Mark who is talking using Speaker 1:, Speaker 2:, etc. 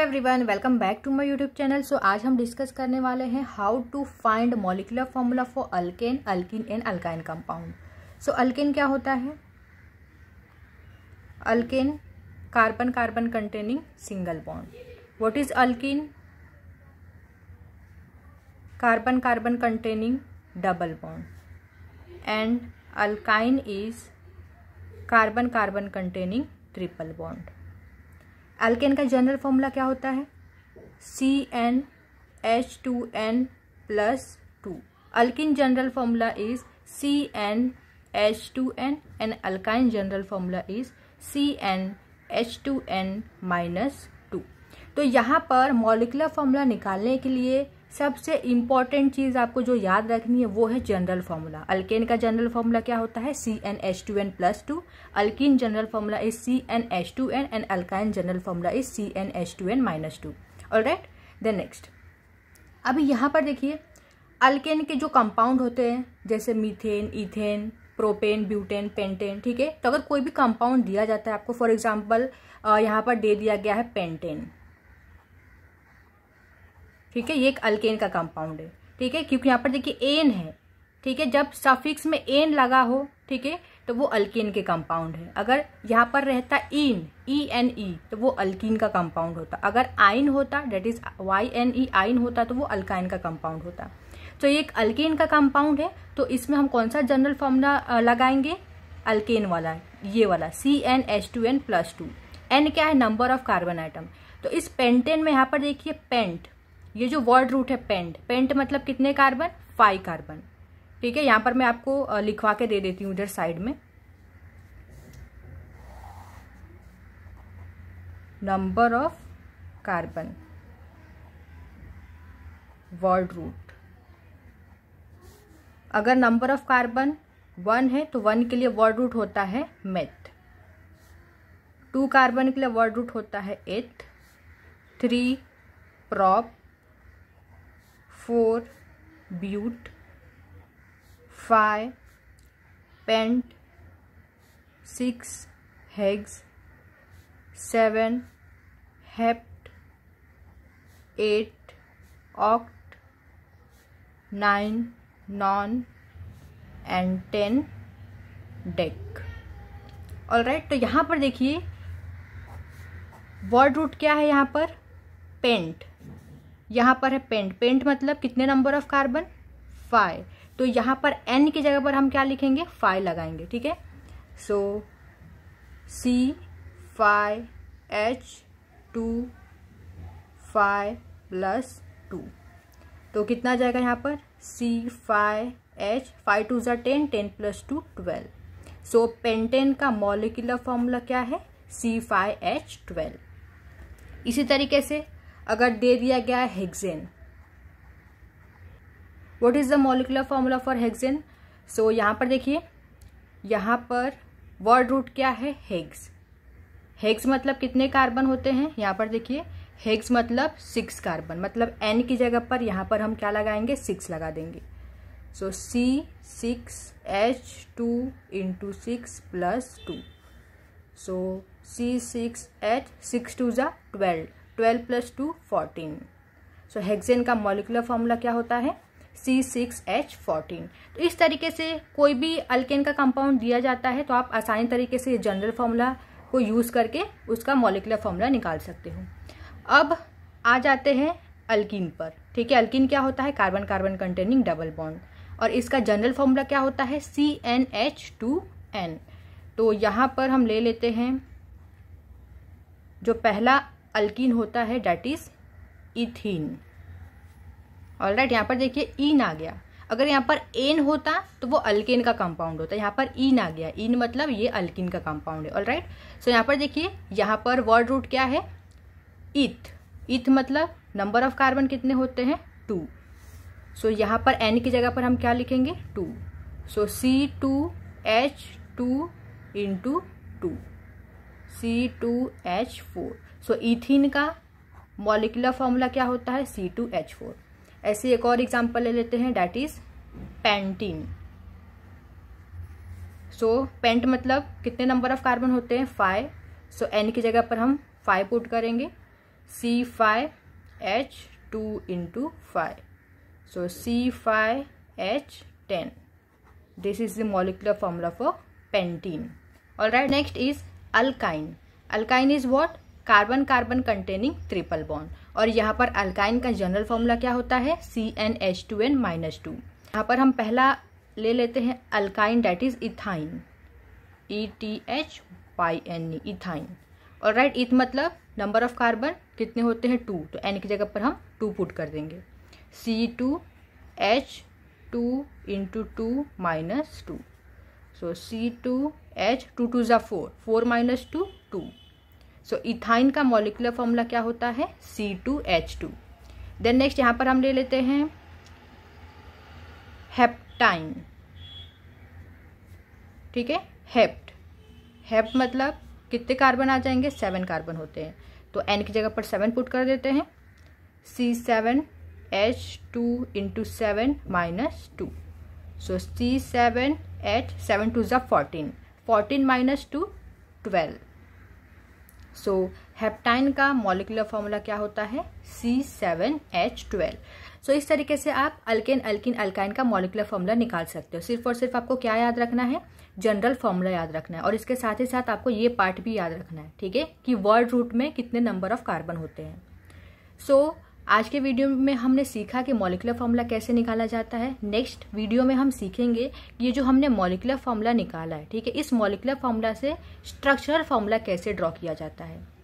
Speaker 1: everyone welcome back to my YouTube channel so आज हम discuss करने वाले हैं how to find molecular formula for alkane alkene and alkyne compound so alkane क्या होता है alkane carbon carbon containing single bond what is alkene carbon carbon containing double bond and alkyne is carbon carbon containing triple bond alkane का general formula क्या होता है C N H two N plus two alkene general formula is C N H two N and alkyne general formula is C N H two N minus two तो यहाँ पर molecular formula निकालने के लिए सबसे इम्पॉर्टेंट चीज़ आपको जो याद रखनी है वो है जनरल फार्मूला अल्केन का जनरल फार्मूला क्या होता है C N H two N plus two alkene general formula is C N H two N and alkyne general formula is C N H two N minus two all right then next अभी यहाँ पर देखिए alkane के जो compound होते हैं जैसे methane ethane propane butane pentane ठीक है तो अगर कोई भी कंपाउंड दिया जाता है आपको फॉर एग्जाम्पल यहाँ पर दे दिया गया है पेंटेन ठीक है ये एक अल्केन का कंपाउंड है ठीक है क्योंकि यहाँ पर देखिए एन है ठीक है जब सफिक्स में एन लगा हो ठीक है तो वो अल्किन के कंपाउंड है अगर यहाँ पर रहता इन ई एन ई तो वो अल्किन का कंपाउंड होता अगर आइन होता that is Y N E yne होता तो वो अल्काइन का कंपाउंड होता तो ये एक अल्केन का कंपाउंड है तो इसमें हम कौन सा जनरल फॉर्मूला लगाएंगे अल्केन वाला ये वाला C N H two N plus two N क्या है नंबर ऑफ कार्बन आइटम तो इस पेंटेन में यहाँ पर देखिए पेंट ये जो वर्ड रूट है पेंट पेंट मतलब कितने कार्बन फाइव कार्बन ठीक है यहाँ पर मैं आपको लिखवा के दे देती हूँ उधर साइड में number of carbon word root अगर नंबर ऑफ कार्बन वन है तो वन के लिए वर्ड रूट होता है मेथ टू कार्बन के लिए वर्ड रूट होता है eth three prop four but five pent six hex seven hept eight oct nine non and ten dec all right तो यहाँ पर देखिए वर्ड रूट क्या है यहाँ पर पेंट यहाँ पर है पेंट पेंट मतलब कितने नंबर ऑफ कार्बन फाइव तो यहाँ पर एन की जगह पर हम क्या लिखेंगे फाइव लगाएंगे ठीक है so C five H two five plus two तो कितना जाएगा यहाँ पर C five H five two जो ten ten plus two twelve so pentane का मॉलिकुलर फॉर्मूला क्या है सी फाइव एच ट्वेल्व इसी तरीके से अगर दे दिया गया है hexane what is the molecular formula for hexane so यहाँ पर देखिए यहाँ पर वर्ड रूट क्या है हेग्स हेग्स मतलब कितने कार्बन होते हैं यहाँ पर देखिए हेग्स मतलब सिक्स कार्बन मतलब एन की जगह पर यहाँ पर हम क्या लगाएंगे सिक्स लगा देंगे so C six H two into six plus two so C six H six two ज़ा twelve twelve plus two fourteen so hexane का मॉलिकुलर फॉर्मूला क्या होता है सी सिक्स एच फोर्टीन तो इस तरीके से कोई भी अल्केन का कंपाउंड दिया जाता है तो आप आसानी तरीके से जनरल फॉर्मूला को यूज़ करके उसका मॉलिकुलर फॉर्मूला निकाल सकते हो अब आ जाते हैं अल्किन पर ठीक है अल्किन क्या होता है carbon carbon containing double bond और इसका जनरल फॉर्मूला क्या होता है C N H two N तो यहाँ पर हम ले लेते हैं जो पहला अल्किन होता है that is ethene all right यहाँ पर देखिए इन आ गया अगर यहाँ पर एन होता तो वो अल्केन का कंपाउंड होता है यहाँ पर इन आ गया इन मतलब ये अल्किन का कंपाउंड है ऑल राइट सो यहाँ पर देखिए यहाँ पर वर्ड रूट क्या है इथ इथ मतलब नंबर ऑफ कार्बन कितने होते हैं टू सो so, यहाँ पर एन की जगह पर हम क्या लिखेंगे two so C two H two into two C two H four so so, का मॉलिकुलर फॉर्मूला क्या होता है सी टू एच फोर ऐसे एक और एग्जाम्पल ले लेते हैं that is pentene so pent मतलब कितने नंबर ऑफ कार्बन होते हैं फाइव सो एन की जगह पर हम फाइव पुट करेंगे C five H two into five so C five H ten this is the molecular formula for pentene all right next is alkyne alkyne is what carbon carbon containing triple bond और यहाँ पर alkyne का general formula क्या होता है C N H two N minus two यहाँ पर हम पहला ले लेते हैं alkyne that is ethyne E T H Y N E ethyne all right eth मतलब नंबर ऑफ कार्बन कितने होते हैं टू तो एन की जगह पर हम टू पुट कर देंगे C two H two into two minus two so C two H two two ज़ा four four minus two two so so, ethyne का मोलिकुलर फॉर्मूला क्या होता है C two H two then next यहाँ पर हम ले लेते हैं हेप्टाइन ठीक है हेप्ट हेप्ट मतलब कितने कार्बन आ जाएंगे सेवन कार्बन होते हैं तो एन की जगह पर सेवन पुट कर देते हैं C seven H two into seven minus two so C seven H seven two जब fourteen fourteen minus two twelve so so, heptyne का मॉलिकुलर फॉर्मूला क्या होता है C seven H twelve so इस तरीके से आप अल्केन अल्किन अल्काइन का मॉलिकुलर फॉर्मूला निकाल सकते हो सिर्फ और सिर्फ आपको क्या याद रखना है जनरल फॉर्मूला याद रखना है और इसके साथ ही साथ आपको ये पार्ट भी याद रखना है ठीक है कि वर्ड रूट में कितने नंबर ऑफ कार्बन होते हैं सो so, आज के वीडियो में हमने सीखा कि मॉलिकुलर फार्मूला कैसे निकाला जाता है नेक्स्ट वीडियो में हम सीखेंगे ये जो हमने मॉलिकुलर फॉर्मूला निकाला है ठीक है इस मॉलिकुलर फॉर्मूला से स्ट्रक्चरल फॉर्मूला कैसे ड्रॉ किया जाता है